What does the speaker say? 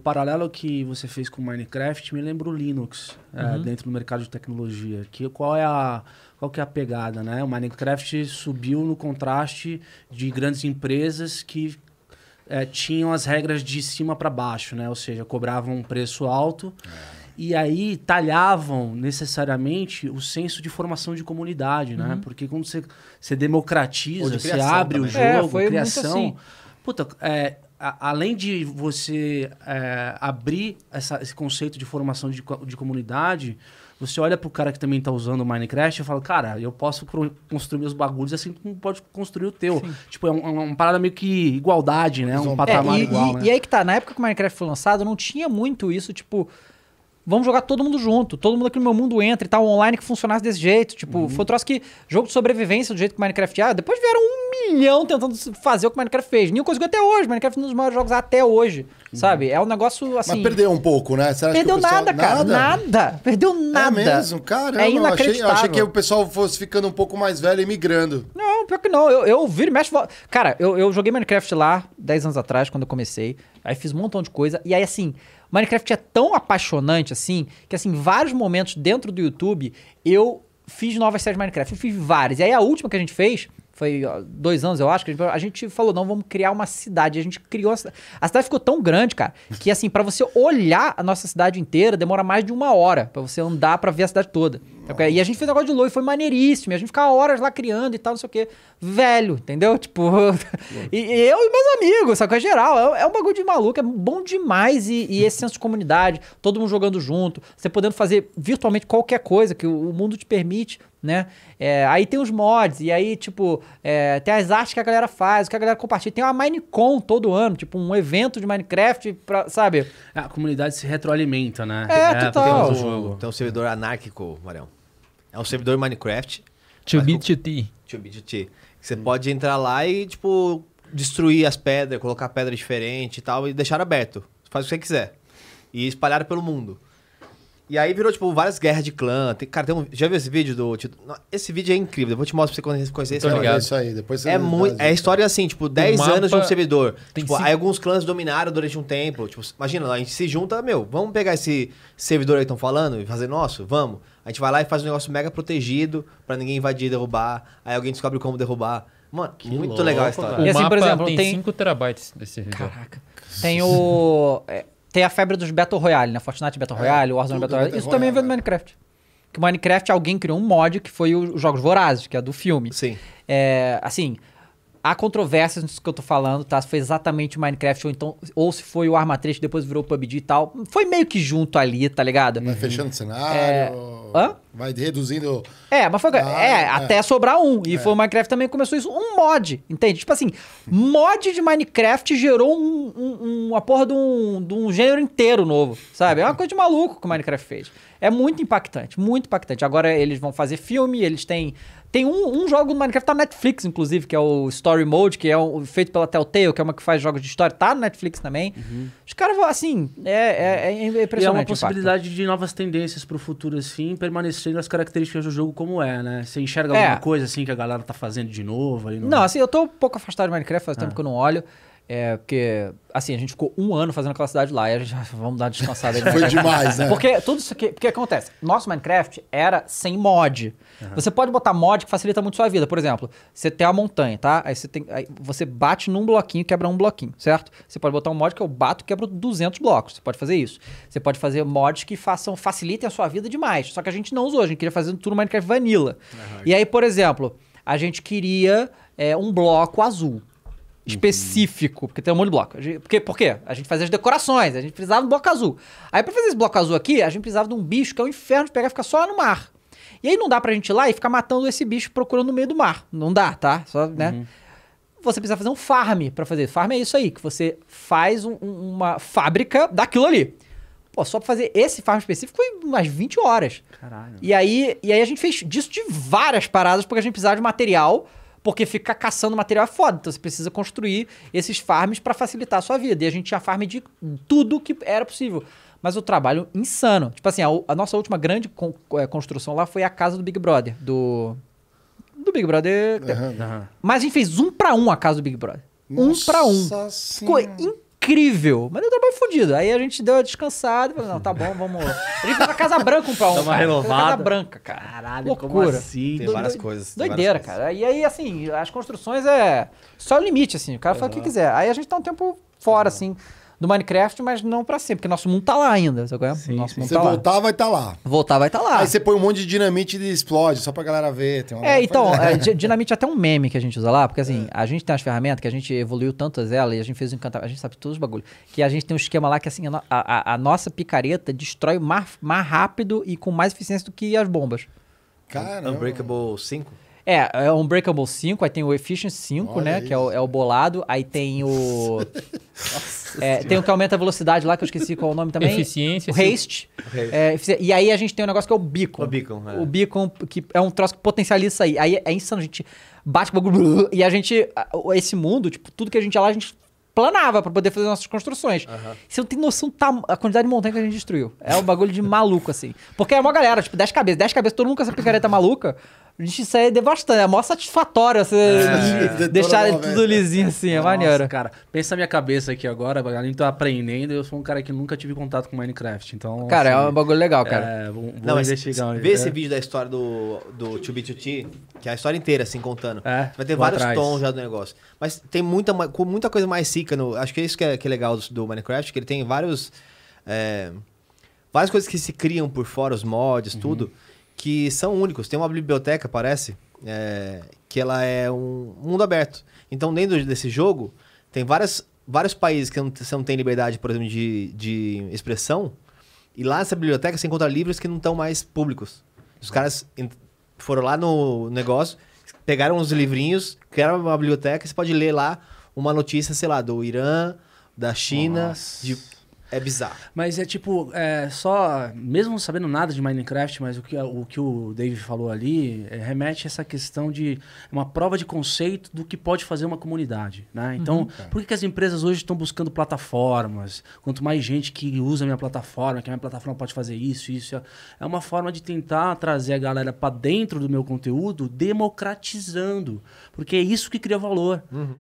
O paralelo que você fez com Minecraft me lembra o Linux é, uhum. é, dentro do mercado de tecnologia. Que, qual é a qual que é a pegada, né? O Minecraft subiu no contraste de grandes empresas que é, tinham as regras de cima para baixo, né? Ou seja, cobravam um preço alto. É. E aí talhavam necessariamente o senso de formação de comunidade, né? uhum. né? Porque quando você, você democratiza, você abre também. o jogo, é, foi criação. Assim. Puta, é, a, além de você é, abrir essa, esse conceito de formação de, de comunidade, você olha para o cara que também está usando o Minecraft e fala, cara, eu posso construir meus bagulhos assim como pode construir o teu. Sim. Tipo, é uma, é parada meio que igualdade, né? Um patamar é, e, igual. E, né? e aí que tá, na época que o Minecraft foi lançado, não tinha muito isso, tipo vamos jogar todo mundo junto, todo mundo aqui no meu mundo entra e tal, online que funcionasse desse jeito. Tipo, uhum. foi um troço que. Jogo de sobrevivência do jeito que Minecraft era. Ah, depois vieram um milhão tentando fazer o que Minecraft fez. Nenhum conseguiu até hoje. Minecraft é um dos maiores jogos até hoje. Uhum. Sabe? É um negócio assim. Mas perdeu um pouco, né? Você perdeu pessoal... nada, cara. Nada? nada. Perdeu é nada. É mesmo, cara. É inacreditável. Achei, achei, que o pessoal fosse ficando um pouco mais velho e migrando. Não, pior que não. Eu, eu viro e mexo. Cara, eu, eu joguei Minecraft lá 10 anos atrás, quando eu comecei. Aí fiz um montão de coisa. E aí, assim. Minecraft é tão apaixonante assim, que assim, vários momentos dentro do YouTube eu fiz novas séries de Minecraft. Eu fiz várias. E aí a última que a gente fez foi dois anos, eu acho, que a gente falou, não, vamos criar uma cidade. A gente criou a cidade. A cidade ficou tão grande, cara, que assim, para você olhar a nossa cidade inteira, demora mais de uma hora para você andar para ver a cidade toda. Nossa. E a gente fez um negócio de e foi maneiríssimo. a gente ficava horas lá criando e tal, não sei o quê. Velho, entendeu? Tipo. e, eu e meus amigos, sabe? É geral. É, é, um bagulho de maluco, é bom demais. E, e, esse senso de comunidade, todo mundo jogando junto, você podendo fazer virtualmente qualquer coisa que o, mundo te permite. Né? É, aí tem os mods, e aí, tipo, é, tem as artes que a galera faz, que a galera compartilha. Tem uma Minecon todo ano, tipo, um evento de Minecraft, pra, sabe? É, a comunidade se retroalimenta, né? É, é total. Tem é um, tem um servidor anárquico, Marião. É um servidor Minecraft. 2B2T. t Você hum. pode entrar lá e, tipo, destruir as pedras, colocar pedra diferente e tal, e deixar aberto. Faz o que você quiser. E espalhar pelo mundo. E aí virou, tipo, várias guerras de clã. Tem, cara, tem um, já viu esse vídeo do. Tipo, esse vídeo é incrível. Depois eu te mostro pra você conhecer, conhecer esse ligado. É isso aí, depois é muito É história assim, tipo, 10 anos de um servidor. Tem tipo, cinco... aí alguns clãs dominaram durante um tempo. Tipo, imagina, a gente se junta, meu, vamos pegar esse servidor aí que estão falando e fazer nosso? Vamos. A gente vai lá e faz um negócio mega protegido para ninguém invadir, derrubar. Aí alguém descobre como derrubar. Mano, que muito louco, legal a história. o E assim, por exemplo, tem, tem 5 terabytes desse servidor. Caraca. Tem o. É, tem a febre dos Battle Royale, né? Fortnite Battle é, Royale, é, Warzone Battle Royale. Isso Royale, também veio do né? Minecraft. Que o Minecraft, alguém criou um mod que foi os Jogos Vorazes, que é do filme. Sim. É, assim, há controvérsias nisso que eu tô falando, tá? Se foi exatamente o Minecraft ou então ou se foi o Arma 3 depois virou o PUBG e tal. Foi meio que junto ali, tá ligado? Mas né? fechando cenário. É... Hã? Vai reduzindo. É, mas foi. Ah, é, é, até sobrar um. E é. foi o Minecraft também começou isso. Um mod, entende? Tipo assim, mod de Minecraft gerou um, um, uma porra de um, de um gênero inteiro novo, sabe? É uma coisa de maluco que o Minecraft fez. É muito impactante, muito impactante. Agora eles vão fazer filme, eles têm. Tem um, um jogo do Minecraft, tá na Netflix, inclusive, que é o Story Mode, que é um, feito pela Telltale, que é uma que faz jogos de história, tá na Netflix também. Uhum. Os caras vão, assim, é, é, é impressionante. E é uma possibilidade impacto. de novas tendências pro futuro, assim, permanecer sendo as características do jogo como é, né? Você enxerga é. alguma coisa assim que a galera tá fazendo de novo? Ali no... Não, assim, eu tô um pouco afastado de Minecraft, faz é. tempo que eu não olho. É, porque, assim, a gente ficou um ano fazendo aquela cidade lá e a gente, já ah, vamos dar uma descansada aí. Foi demais, né? Porque tudo isso que, porque acontece, nosso Minecraft era sem mod. Uhum. Você pode botar mod que facilita muito sua vida. Por exemplo, você tem a montanha, tá? Aí você, tem, aí você bate num bloquinho quebra um bloquinho, certo? Você pode botar um mod que eu bato quebra 200 blocos. Você pode fazer isso. Você pode fazer mods que façam, facilitem a sua vida demais. Só que a gente não usou, a gente queria fazer tudo Minecraft Vanilla. Uhum. E aí, por exemplo, a gente queria é, um bloco azul específico, uhum. porque tem um monte de bloco. Porque, por quê? A gente fazia as decorações, a gente precisava de um bloco azul. Aí para fazer esse bloco azul aqui, a gente precisava de um bicho que é um inferno de pegar e ficar só no mar. E aí não dá pra gente ir lá e ficar matando esse bicho procurando no meio do mar. Não dá, tá? Só, né? Uhum. Você precisa fazer um farm para fazer. Farm é isso aí, que você faz um, uma fábrica daquilo ali. Pô, só pra fazer esse farm específico foi umas 20 horas. Caralho. E aí, e aí a gente fez disso de várias paradas, porque a gente precisava de material porque ficar caçando material é foda. Então você precisa construir esses farms para facilitar a sua vida. E a gente tinha farm de tudo que era possível. Mas o trabalho insano. Tipo assim, a, a nossa última grande con, é, construção lá foi a casa do Big Brother, do. Do Big Brother. Uhum, uhum. Mas a gente fez um para um a casa do Big Brother. Nossa um para um. Senhora. Ficou incrível incrível. Mas deu trabalho fodido. Aí a gente deu descansado. Falou, não, tá bom, vamos. A gente foi pra Casa Branca pra um. Tá uma renovada. Casa Branca, cara. Caralho, Loucura. assim? Tem várias Doide... coisas. Doideira, várias cara. Coisas. E aí, assim, as construções é só o limite, assim. O cara uhum. fala o que quiser. Aí a gente tá um tempo fora, assim do Minecraft, mas não para sempre, porque nosso mundo tá lá ainda. Sabe? É? Sim, nosso sim. Mundo tá Se tá voltar, lá. vai estar tá lá. Voltar, vai estar tá lá. Aí você põe um monte de dinamite e explode, só pra galera ver. é, então, é, dinamite é até um meme que a gente usa lá, porque assim, é. a gente tem as ferramentas que a gente evoluiu tantas elas e a gente fez um encantamento, a gente sabe todos os bagulhos, que a gente tem um esquema lá que assim, a, a, a nossa picareta destrói mais, mais rápido e com mais eficiência do que as bombas. Cara. Unbreakable 5? É, é o Unbreakable 5, aí tem o Efficient 5, Olha né? Isso. Que é o, é o, bolado. Aí tem o. é, tem o que aumenta a velocidade lá, que eu esqueci qual é o nome também. Eficiência. O Haste. É, e aí a gente tem um negócio que é o Beacon. O Beacon, é. O Beacon, que é um troço que potencializa isso aí. Aí é insano, a gente bate bagulho. E a gente. Esse mundo, tipo, tudo que a gente ia lá, a gente planava para poder fazer nossas construções. Uhum. Você não tem noção da quantidade de montanha que a gente destruiu. É um bagulho de maluco, assim. Porque é uma galera, tipo, 10 cabeças. 10 cabeças, todo mundo com essa picareta maluca. Isso aí é devastante, é mó satisfatório você é, deixar tudo lisinho assim, é maneiro. cara, pensa na minha cabeça aqui agora, a gente tá aprendendo, eu sou um cara que nunca tive contato com Minecraft, então... Cara, é assim, é um bagulho legal, cara. É, vou, Não, vou investigar. Vê é. esse vídeo da história do, do 2B2T, que é a história inteira, assim, contando. É, Vai ter vários atrás. tons já do negócio. Mas tem muita, muita coisa mais rica no... Acho que é isso que é, que é legal do, do Minecraft, que ele tem vários... É, várias coisas que se criam por fora, os mods, uhum. tudo que são únicos. Tem uma biblioteca, parece, é, que ela é um mundo aberto. Então, dentro desse jogo, tem várias, vários países que não, você não tem liberdade, por exemplo, de, de expressão. E lá nessa biblioteca você encontra livros que não estão mais públicos. Os caras foram lá no negócio, pegaram os livrinhos, criaram uma biblioteca, você pode ler lá uma notícia, sei lá, do Irã, da China, Nossa. de é bizarro. Mas é tipo, é, só. Mesmo sabendo nada de Minecraft, mas o que o, que o Dave falou ali é, remete a essa questão de uma prova de conceito do que pode fazer uma comunidade. Né? Uhum. Então, uhum, tá. por que, que, as empresas hoje estão buscando plataformas? Quanto mais gente que usa a minha plataforma, que a minha plataforma pode fazer isso, isso. É uma forma de tentar trazer a galera para dentro do meu conteúdo, democratizando. Porque é isso que cria valor. Uhum.